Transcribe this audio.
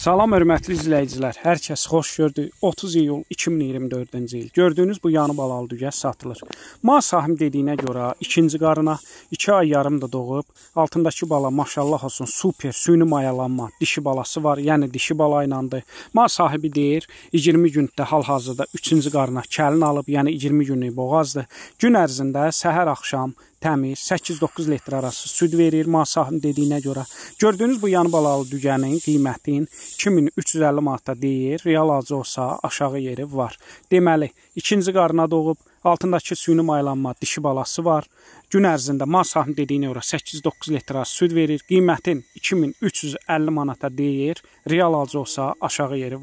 Salam hörmətli izləyicilər, hər kəs xoş gördü. 30 iyul 2024-cü il. Gördüyünüz bu yanı balalı düyəz satılır. Ma sahim dediyinə görə ikinci qarına 2 iki ay yarım da doğub. Altındakı bala maşallah olsun super süni mayalanma dişi balası var. Yəni dişi bala iləndir. Ma sahibi deyir 20 gündə hal-hazırda 3-cü qarına kəlin alıb, yəni 20 günlük boğazdır. Gün ərzində səhər axşam təmiz, 8-9 litr arası süd verir masahın dediyinə görə. Gördüyünüz bu yanı balalı dügənin qiymətin 2350 manata deyir. Real acı olsa aşağı yeri var. Deməli, ikinci qarına doğub altındakı süni maylanma dişi balası var. Gün ərzində masahın dediyinə görə 8-9 litr arası süd verir. Qiymətin 2350 manata deyir. Real acı olsa aşağı yeri var.